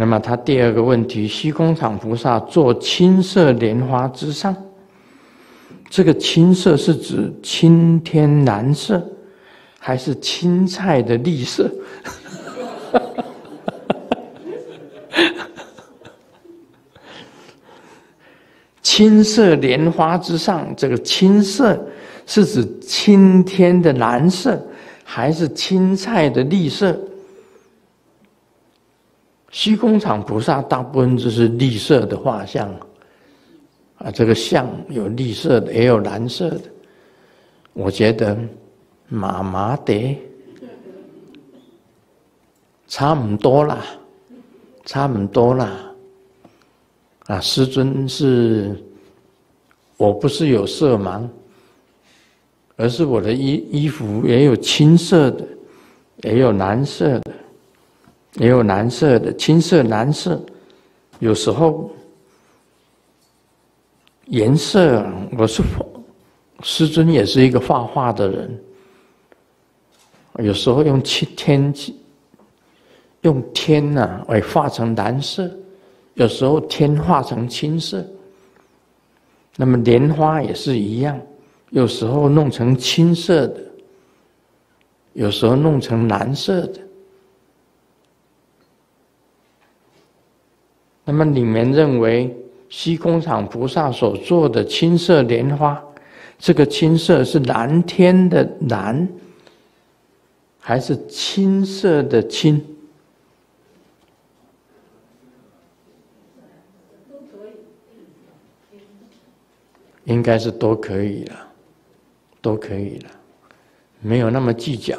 那么，他第二个问题：虚空藏菩萨坐青色莲花之上，这个青色是指青天蓝色，还是青菜的绿色？青色莲花之上，这个青色是指青天的蓝色，还是青菜的绿色？虚空厂菩萨大部分就是绿色的画像，啊，这个像有绿色的，也有蓝色的。我觉得麻麻的，差不多啦，差不多啦。啊，师尊是，我不是有色盲，而是我的衣衣服也有青色的，也有蓝色的。也有蓝色的、青色、蓝色。有时候颜色，我是师尊也是一个画画的人。有时候用天，用天呐，哎，画成蓝色；有时候天画成青色。那么莲花也是一样，有时候弄成青色的，有时候弄成蓝色的。那么你们认为西空厂菩萨所做的青色莲花，这个青色是蓝天的蓝，还是青色的青？应该是都可以了，都可以了，没有那么计较。